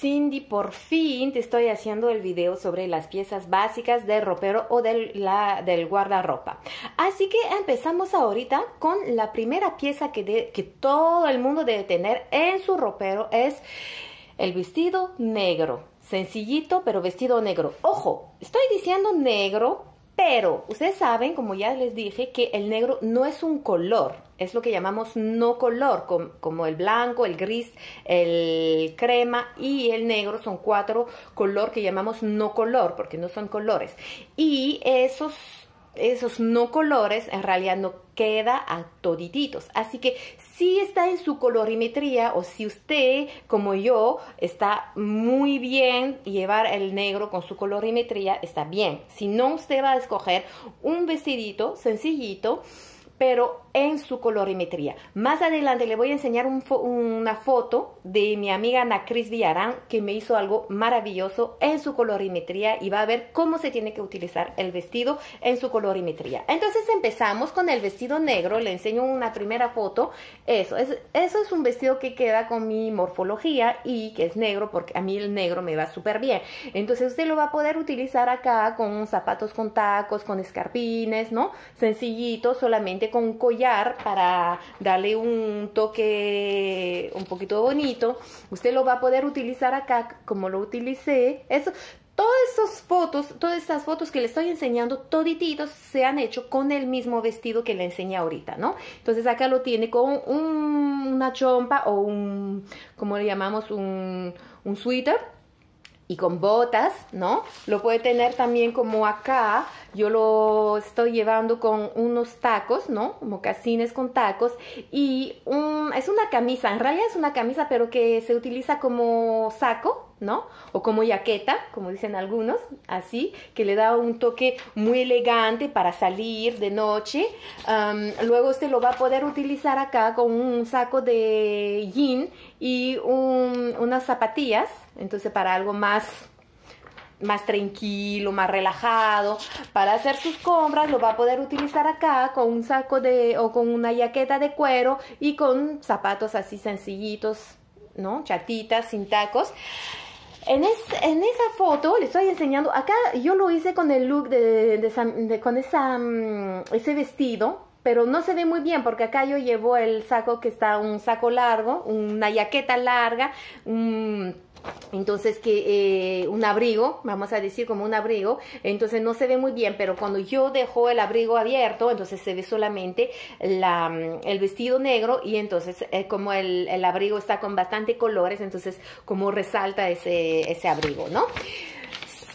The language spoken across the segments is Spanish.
Cindy, por fin te estoy haciendo el video sobre las piezas básicas del ropero o del, guardarropa. Así que empezamos ahorita con la primera pieza que, que todo el mundo debe tener en su ropero es el vestido negro. Sencillito, pero vestido negro. Ojo, estoy diciendo negro pero ustedes saben, como ya les dije, que el negro no es un color, es lo que llamamos no color, como el blanco, el gris, el crema y el negro son cuatro color que llamamos no color, porque no son colores. Y esos, esos no colores en realidad no queda a todititos. Así que si está en su colorimetría o si usted, como yo, está muy bien llevar el negro con su colorimetría, está bien. Si no, usted va a escoger un vestidito sencillito, pero en su colorimetría. Más adelante le voy a enseñar una foto de mi amiga Ana Cris Villarán que me hizo algo maravilloso en su colorimetría y va a ver cómo se tiene que utilizar el vestido en su colorimetría. Entonces empezamos con el vestido negro, le enseño una primera foto. Eso es, eso es un vestido que queda con mi morfología y que es negro porque a mí el negro me va súper bien. Entonces usted lo va a poder utilizar acá con zapatos con tacos, con escarpines, ¿no? Sencillito, solamente con un collar para darle un toque un poquito bonito. Usted lo va a poder utilizar acá como lo utilicé. Eso, todas esas fotos, todas esas fotos que le estoy enseñando, todititos se han hecho con el mismo vestido que le enseñé ahorita, ¿no? Entonces acá lo tiene con una chompa o un, como le llamamos, un, un y con botas, ¿no? Lo puede tener también como acá, yo lo estoy llevando con unos tacos, ¿no? Mocasines con tacos y es una camisa, en realidad es una camisa pero que se utiliza como saco, ¿no? O como jaqueta, como dicen algunos, así, que le da un toque muy elegante para salir de noche. luego usted lo va a poder utilizar acá con un saco de jean y un unas zapatillas, entonces para algo más más tranquilo, más relajado, para hacer sus compras, lo va a poder utilizar acá con un saco de o con una jaqueta de cuero y con zapatos así sencillitos, ¿no? Chatitas, sin tacos. En, es, en esa foto le estoy enseñando, acá yo lo hice con el look de, con esa, mm, ese vestido pero no se ve muy bien porque acá yo llevo el saco que está un saco largo, una yaqueta larga, Entonces que eh, un abrigo, vamos a decir como un abrigo, entonces no se ve muy bien, pero cuando yo dejo el abrigo abierto, entonces se ve solamente la, el vestido negro y entonces eh, como el, el, abrigo está con bastante colores, entonces como resalta ese, ese abrigo, ¿no?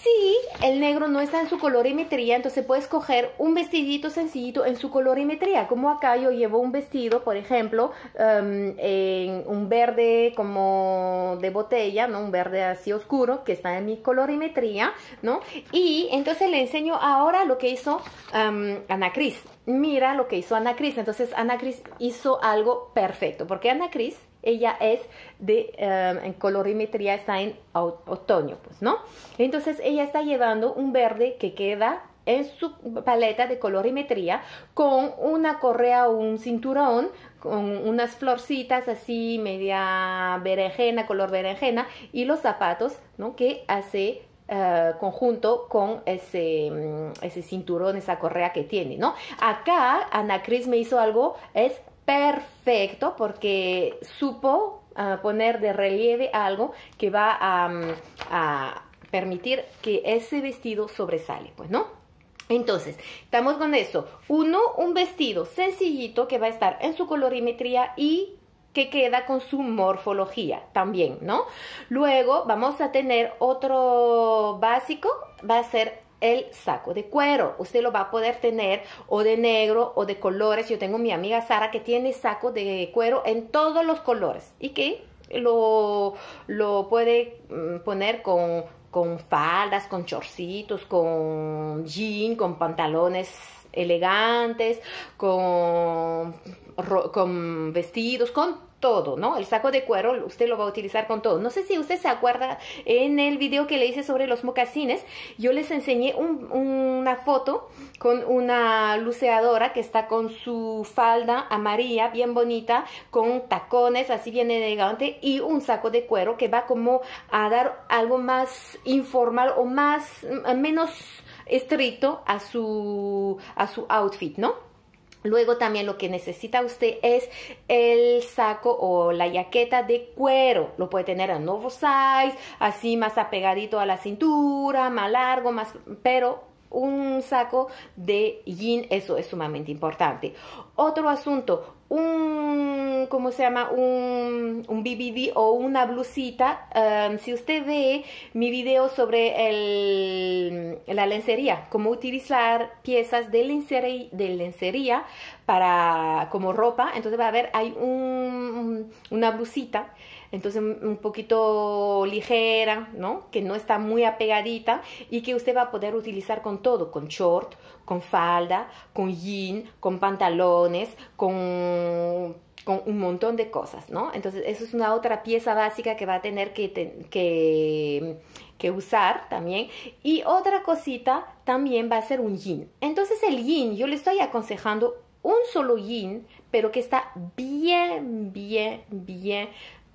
si el negro no está en su colorimetría, entonces puedes coger un vestidito sencillito en su colorimetría. Como acá yo llevo un vestido, por ejemplo, em, en un verde como de botella, ¿no? Un verde así oscuro que está en mi colorimetría, ¿no? Y entonces le enseño ahora lo que hizo em, Ana Cris. Mira lo que hizo Ana Cris. Entonces Ana Cris hizo algo perfecto, porque Ana Cris ella es de, em, colorimetría está en otoño, pues, ¿no? Entonces ella está llevando un verde que queda en su paleta de colorimetría con una correa o un cinturón con unas florcitas así media berenjena, color berenjena y los zapatos, ¿no? Que hace eh, conjunto con ese, mm, ese cinturón, esa correa que tiene, ¿no? Acá Ana me hizo algo, es perfecto porque supo ah, poner de relieve algo que va a, mm, a permitir que ese vestido sobresale, pues, ¿no? Entonces, estamos con eso. Uno, un vestido sencillito que va a estar en su colorimetría y que queda con su morfología también, ¿no? Luego vamos a tener otro básico, va a ser el saco de cuero. Usted lo va a poder tener o de negro o de colores. Yo tengo mi amiga Sara que tiene saco de cuero en todos los colores y que lo, lo puede mm, poner con, faldas, con chorcitos, con jean, con pantalones elegantes, con, con vestidos, con todo, ¿no? El saco de cuero usted lo va a utilizar con todo. No sé si usted se acuerda en el video que le hice sobre los mocasines, yo les enseñé una foto con una luceadora que está con su falda amarilla bien bonita, con tacones así bien elegante y un saco de cuero que va como a dar algo más informal o más menos estricto a su, a su outfit, ¿no? Luego también lo que necesita usted es el saco o la jaqueta de cuero. Lo puede tener a nuevo size, así más apegadito a la cintura, más largo, más, pero un saco de jean, eso es sumamente importante. Otro asunto, un, ¿cómo se llama? Un, un BBD o una blusita. Um, si usted ve mi video sobre el, la lencería, cómo utilizar piezas de lencería, de lencería para, como ropa, entonces va a ver, hay un, una blusita entonces un poquito ligera, ¿no? Que no está muy apegadita y que usted va a poder utilizar con todo, con short, con falda, con jean, con pantalones, con un montón de cosas, ¿no? Entonces, eso es una otra pieza básica que va a tener que, que, que, usar también. Y otra cosita también va a ser un jean. Entonces, el jean, yo le estoy aconsejando un solo jean, pero que está bien, bien, bien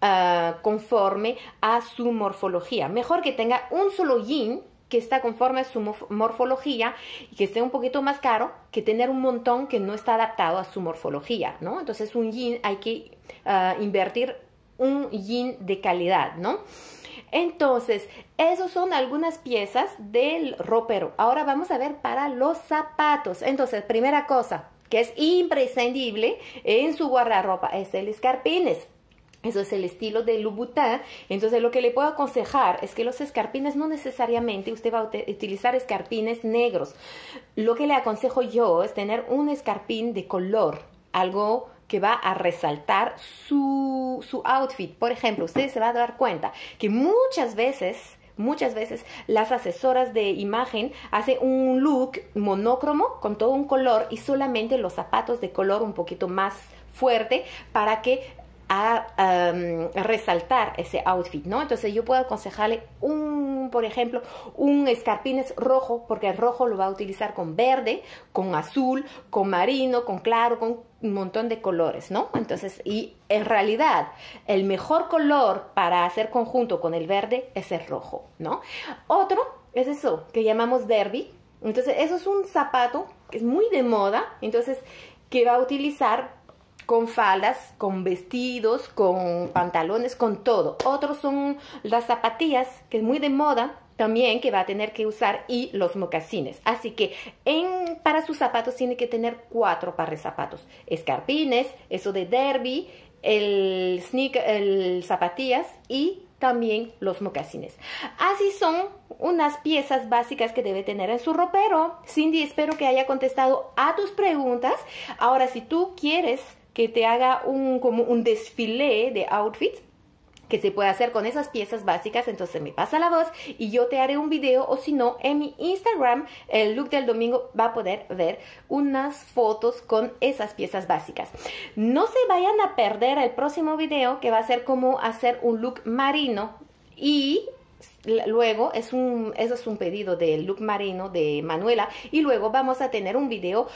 Ah, conforme a su morfología. Mejor que tenga un solo yin que está conforme a su morfología y que esté un poquito más caro que tener un montón que no está adaptado a su morfología, ¿no? Entonces un yin hay que ah, invertir un yin de calidad, ¿no? Entonces, esas son algunas piezas del ropero. Ahora vamos a ver para los zapatos. Entonces, primera cosa, que es imprescindible en su guardarropa es el escarpines. Eso es el estilo de Louboutin. Entonces, lo que le puedo aconsejar es que los escarpines no necesariamente usted va a utilizar escarpines negros. Lo que le aconsejo yo es tener un escarpín de color, algo que va a resaltar su, outfit. Por ejemplo, usted se va a dar cuenta que muchas veces muchas veces las asesoras de imagen hacen un look monocromo con todo un color y solamente los zapatos de color un poquito más fuerte para que Em, a, resaltar ese outfit, ¿no? Entonces yo puedo aconsejarle un, por ejemplo, un escarpines rojo, porque el rojo lo va a utilizar con verde, con azul, con marino, con claro, con un montón de colores, ¿no? Entonces, y en realidad, el mejor color para hacer conjunto con el verde es el rojo, ¿no? Otro es eso, que llamamos derby. Entonces, eso es un zapato que es muy de moda, entonces, que va a utilizar con faldas, con vestidos, con pantalones, con todo. Otros son las zapatillas, que es muy de moda también que va a tener que usar y los mocasines. Así que en, para sus zapatos tiene que tener cuatro pares de zapatos. Escarpines, eso de derby, el, sneaker, el zapatillas y también los mocasines. Así son unas piezas básicas que debe tener en su ropero. Cindy, espero que haya contestado a tus preguntas. Ahora, si tú quieres que te haga un, como un desfile de outfits que se puede hacer con esas piezas básicas, entonces me pasa la voz y yo te haré un video o si no, en mi Instagram, el look del domingo va a poder ver unas fotos con esas piezas básicas. No se vayan a perder el próximo video que va a ser cómo hacer un look marino y luego es un, eso es un pedido del look marino de Manuela y luego vamos a tener un video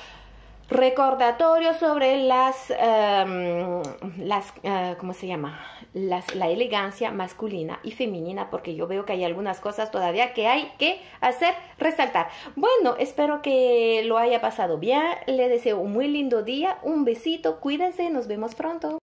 recordatorio sobre las, em, las eh, ¿cómo se llama? Las, la elegancia masculina y femenina, porque yo veo que hay algunas cosas todavía que hay que hacer resaltar. Bueno, espero que lo haya pasado bien. Le deseo un muy lindo día, un besito, cuídense, nos vemos pronto.